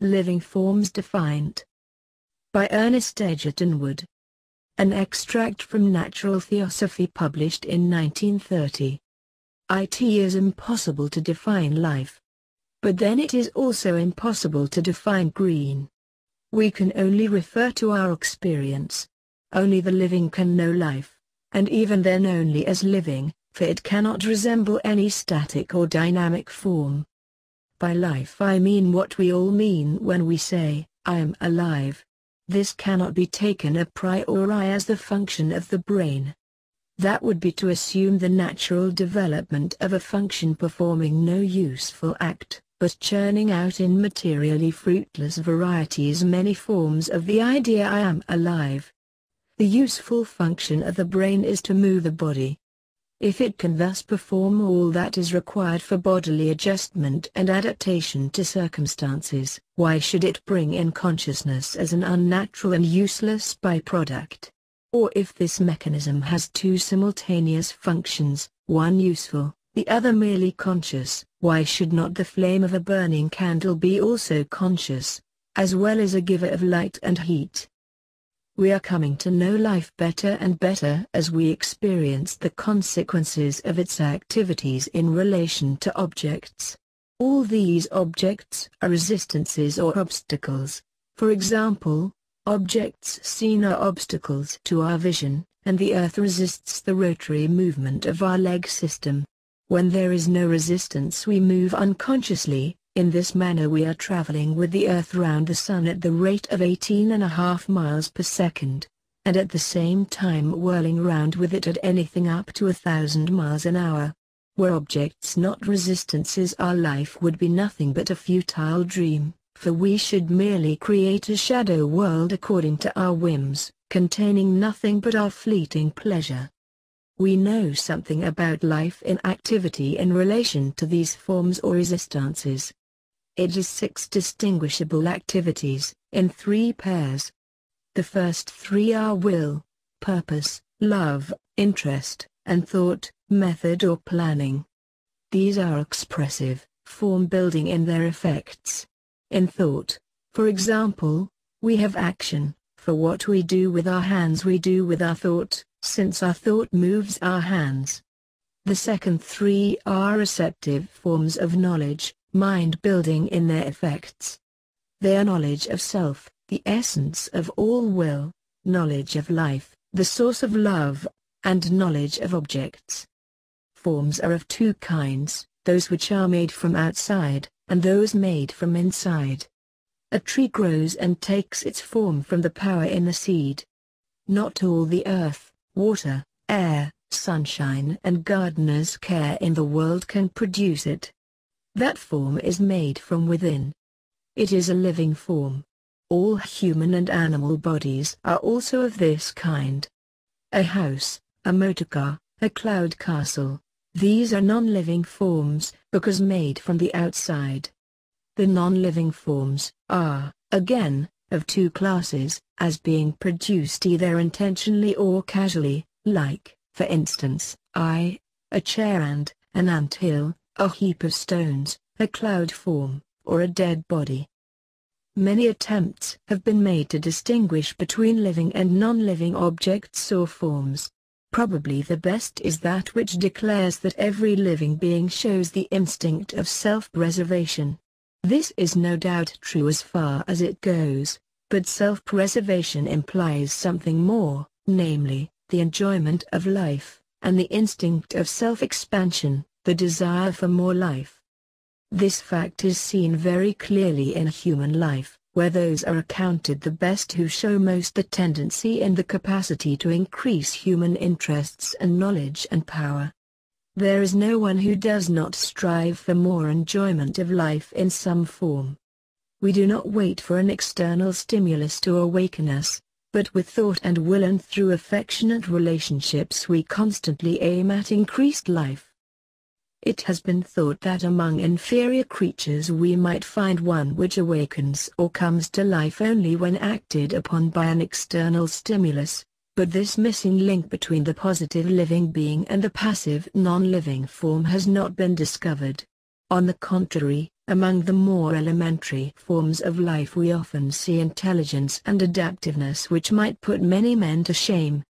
Living Forms Defined by Ernest Edgerton Wood. An extract from Natural Theosophy published in 1930. It is impossible to define life. But then it is also impossible to define green. We can only refer to our experience. Only the living can know life, and even then only as living, for it cannot resemble any static or dynamic form. By life I mean what we all mean when we say, I am alive. This cannot be taken a priori as the function of the brain. That would be to assume the natural development of a function performing no useful act, but churning out in materially fruitless varieties many forms of the idea I am alive. The useful function of the brain is to move the body, if it can thus perform all that is required for bodily adjustment and adaptation to circumstances, why should it bring in consciousness as an unnatural and useless byproduct? Or if this mechanism has two simultaneous functions, one useful, the other merely conscious, why should not the flame of a burning candle be also conscious, as well as a giver of light and heat? We are coming to know life better and better as we experience the consequences of its activities in relation to objects. All these objects are resistances or obstacles. For example, objects seen are obstacles to our vision, and the earth resists the rotary movement of our leg system. When there is no resistance we move unconsciously, in this manner we are traveling with the Earth round the Sun at the rate of 18.5 miles per second, and at the same time whirling round with it at anything up to a thousand miles an hour. Were objects not resistances our life would be nothing but a futile dream, for we should merely create a shadow world according to our whims, containing nothing but our fleeting pleasure. We know something about life in activity in relation to these forms or resistances it six distinguishable activities, in three pairs. The first three are will, purpose, love, interest, and thought, method or planning. These are expressive, form-building in their effects. In thought, for example, we have action, for what we do with our hands we do with our thought, since our thought moves our hands. The second three are receptive forms of knowledge, mind-building in their effects. Their knowledge of self, the essence of all will, knowledge of life, the source of love, and knowledge of objects. Forms are of two kinds, those which are made from outside, and those made from inside. A tree grows and takes its form from the power in the seed. Not all the earth, water, air, sunshine and gardener's care in the world can produce it. That form is made from within. It is a living form. All human and animal bodies are also of this kind. A house, a motor car, a cloud castle. These are non-living forms, because made from the outside. The non-living forms are, again, of two classes, as being produced either intentionally or casually, like, for instance, I, a chair and, an anthill, a heap of stones, a cloud form, or a dead body. Many attempts have been made to distinguish between living and non-living objects or forms. Probably the best is that which declares that every living being shows the instinct of self-preservation. This is no doubt true as far as it goes, but self-preservation implies something more, namely, the enjoyment of life, and the instinct of self-expansion the desire for more life. This fact is seen very clearly in human life, where those are accounted the best who show most the tendency and the capacity to increase human interests and knowledge and power. There is no one who does not strive for more enjoyment of life in some form. We do not wait for an external stimulus to awaken us, but with thought and will and through affectionate relationships we constantly aim at increased life. It has been thought that among inferior creatures we might find one which awakens or comes to life only when acted upon by an external stimulus, but this missing link between the positive living being and the passive non-living form has not been discovered. On the contrary, among the more elementary forms of life we often see intelligence and adaptiveness which might put many men to shame,